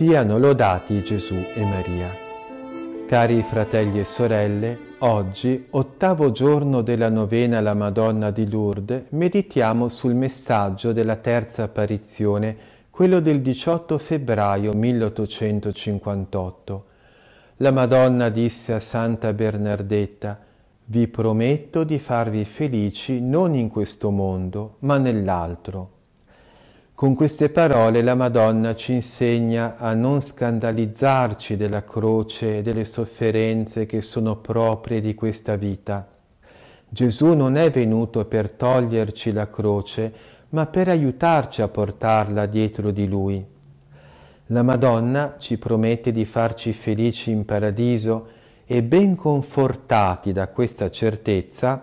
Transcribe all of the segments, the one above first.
Siano lodati Gesù e Maria. Cari fratelli e sorelle, oggi, ottavo giorno della novena alla Madonna di Lourdes, meditiamo sul messaggio della terza apparizione, quello del 18 febbraio 1858. La Madonna disse a Santa Bernardetta, Vi prometto di farvi felici non in questo mondo, ma nell'altro. Con queste parole la Madonna ci insegna a non scandalizzarci della croce e delle sofferenze che sono proprie di questa vita. Gesù non è venuto per toglierci la croce, ma per aiutarci a portarla dietro di lui. La Madonna ci promette di farci felici in paradiso e ben confortati da questa certezza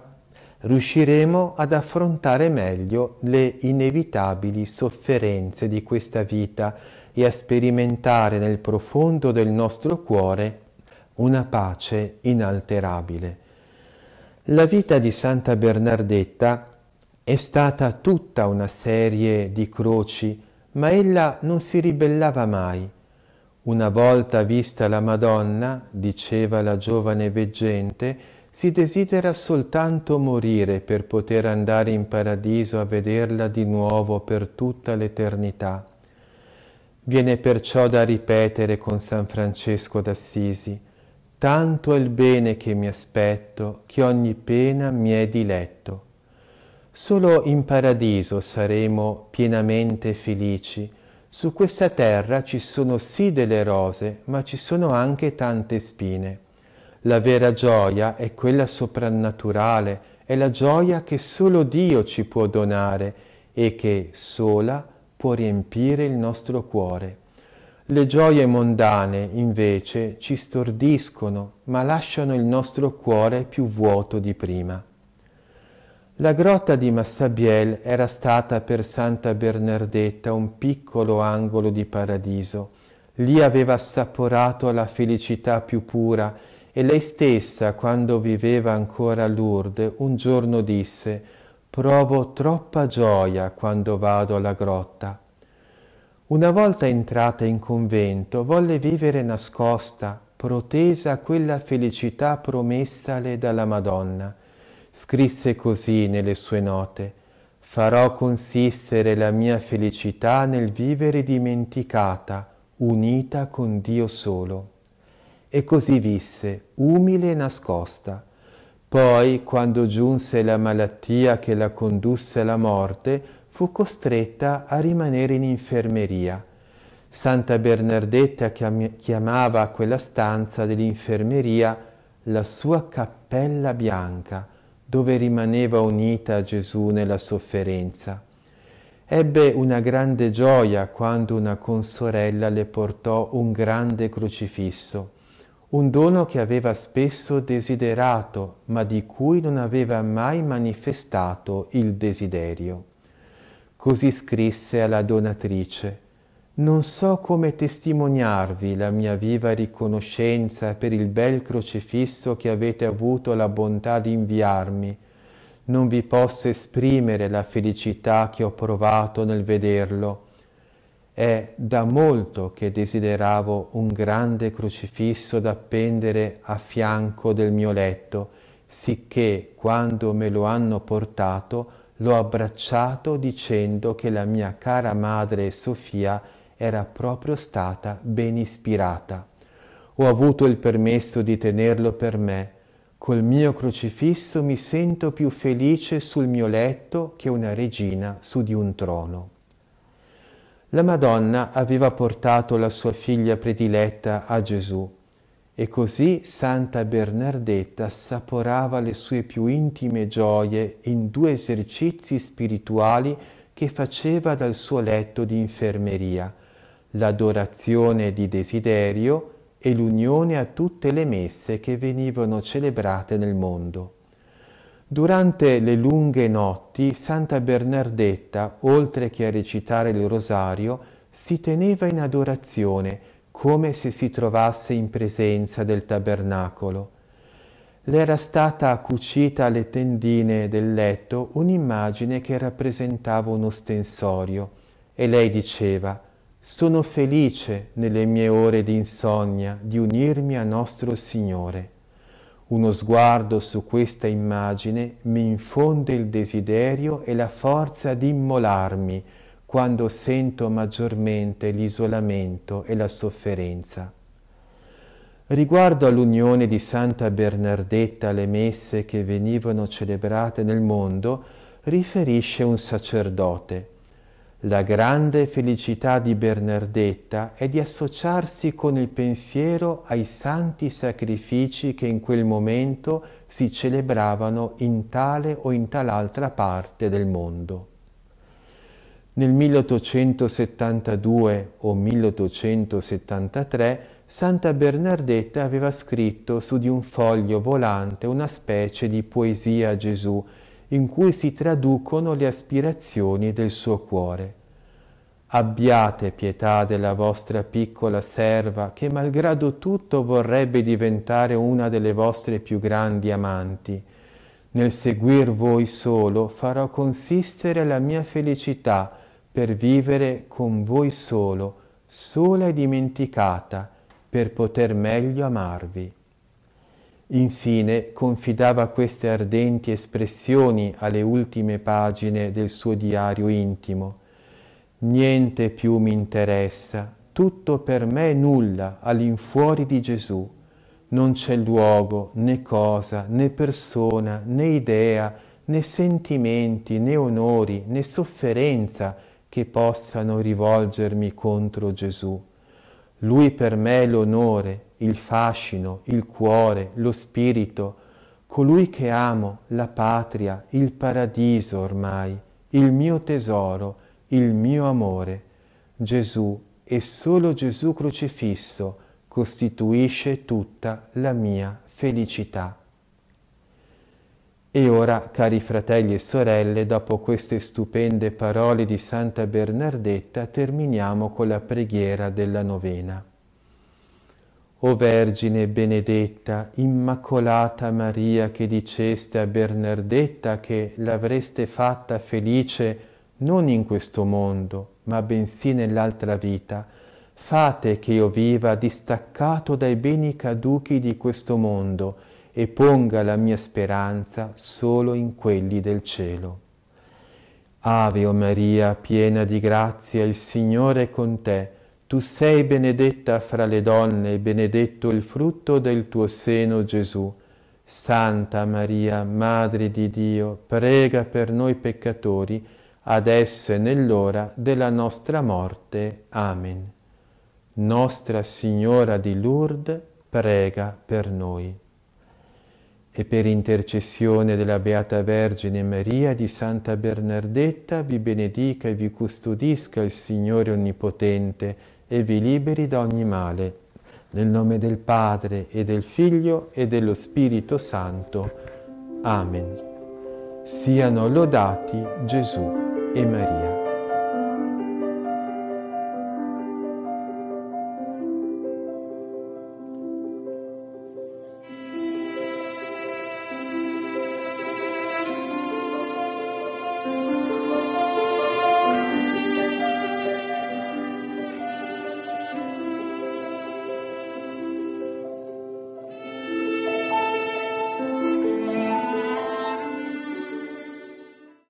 riusciremo ad affrontare meglio le inevitabili sofferenze di questa vita e a sperimentare nel profondo del nostro cuore una pace inalterabile. La vita di Santa Bernardetta è stata tutta una serie di croci, ma ella non si ribellava mai. Una volta vista la Madonna, diceva la giovane veggente, si desidera soltanto morire per poter andare in paradiso a vederla di nuovo per tutta l'eternità. Viene perciò da ripetere con San Francesco d'Assisi, tanto è il bene che mi aspetto, che ogni pena mi è diletto. Solo in paradiso saremo pienamente felici. Su questa terra ci sono sì delle rose, ma ci sono anche tante spine. La vera gioia è quella soprannaturale, è la gioia che solo Dio ci può donare e che sola può riempire il nostro cuore. Le gioie mondane, invece, ci stordiscono, ma lasciano il nostro cuore più vuoto di prima. La grotta di Massabiel era stata per Santa Bernardetta un piccolo angolo di paradiso. Lì aveva assaporato la felicità più pura e lei stessa, quando viveva ancora a Lourdes, un giorno disse, provo troppa gioia quando vado alla grotta. Una volta entrata in convento, volle vivere nascosta, protesa a quella felicità promessale dalla Madonna. Scrisse così nelle sue note, farò consistere la mia felicità nel vivere dimenticata, unita con Dio solo e così visse, umile e nascosta. Poi, quando giunse la malattia che la condusse alla morte, fu costretta a rimanere in infermeria. Santa Bernardetta chiamava quella stanza dell'infermeria la sua cappella bianca, dove rimaneva unita a Gesù nella sofferenza. Ebbe una grande gioia quando una consorella le portò un grande crocifisso un dono che aveva spesso desiderato, ma di cui non aveva mai manifestato il desiderio. Così scrisse alla donatrice, Non so come testimoniarvi la mia viva riconoscenza per il bel crocifisso che avete avuto la bontà di inviarmi. Non vi posso esprimere la felicità che ho provato nel vederlo è da molto che desideravo un grande crocifisso da appendere a fianco del mio letto, sicché quando me lo hanno portato l'ho abbracciato dicendo che la mia cara madre Sofia era proprio stata ben ispirata. Ho avuto il permesso di tenerlo per me. Col mio crocifisso mi sento più felice sul mio letto che una regina su di un trono. La Madonna aveva portato la sua figlia prediletta a Gesù e così Santa Bernardetta saporava le sue più intime gioie in due esercizi spirituali che faceva dal suo letto di infermeria, l'adorazione di desiderio e l'unione a tutte le messe che venivano celebrate nel mondo. Durante le lunghe notti Santa Bernardetta, oltre che a recitare il rosario, si teneva in adorazione, come se si trovasse in presenza del tabernacolo. Le era stata cucita alle tendine del letto un'immagine che rappresentava un ostensorio e lei diceva «Sono felice nelle mie ore di insonnia di unirmi a nostro Signore». Uno sguardo su questa immagine mi infonde il desiderio e la forza di immolarmi quando sento maggiormente l'isolamento e la sofferenza. Riguardo all'unione di Santa Bernardetta alle messe che venivano celebrate nel mondo, riferisce un sacerdote. La grande felicità di Bernardetta è di associarsi con il pensiero ai santi sacrifici che in quel momento si celebravano in tale o in tal'altra parte del mondo. Nel 1872 o 1873 Santa Bernardetta aveva scritto su di un foglio volante una specie di poesia a Gesù in cui si traducono le aspirazioni del suo cuore. Abbiate pietà della vostra piccola serva che malgrado tutto vorrebbe diventare una delle vostre più grandi amanti. Nel seguir voi solo farò consistere la mia felicità per vivere con voi solo, sola e dimenticata, per poter meglio amarvi. Infine confidava queste ardenti espressioni alle ultime pagine del suo diario intimo. Niente più mi interessa, tutto per me è nulla all'infuori di Gesù. Non c'è luogo, né cosa, né persona, né idea, né sentimenti, né onori, né sofferenza che possano rivolgermi contro Gesù. Lui per me è l'onore, il fascino, il cuore, lo spirito, colui che amo, la patria, il paradiso ormai, il mio tesoro, il mio amore. Gesù e solo Gesù crocifisso costituisce tutta la mia felicità. E ora, cari fratelli e sorelle, dopo queste stupende parole di Santa Bernardetta, terminiamo con la preghiera della novena. O Vergine benedetta, Immacolata Maria, che diceste a Bernardetta che l'avreste fatta felice non in questo mondo, ma bensì nell'altra vita, fate che io viva distaccato dai beni caduchi di questo mondo, e ponga la mia speranza solo in quelli del cielo. Ave o Maria, piena di grazia, il Signore è con te. Tu sei benedetta fra le donne e benedetto il frutto del tuo seno, Gesù. Santa Maria, Madre di Dio, prega per noi peccatori, adesso e nell'ora della nostra morte. Amen. Nostra Signora di Lourdes, prega per noi e per intercessione della Beata Vergine Maria di Santa Bernardetta vi benedica e vi custodisca il Signore Onnipotente e vi liberi da ogni male. Nel nome del Padre e del Figlio e dello Spirito Santo. Amen. Siano lodati Gesù e Maria.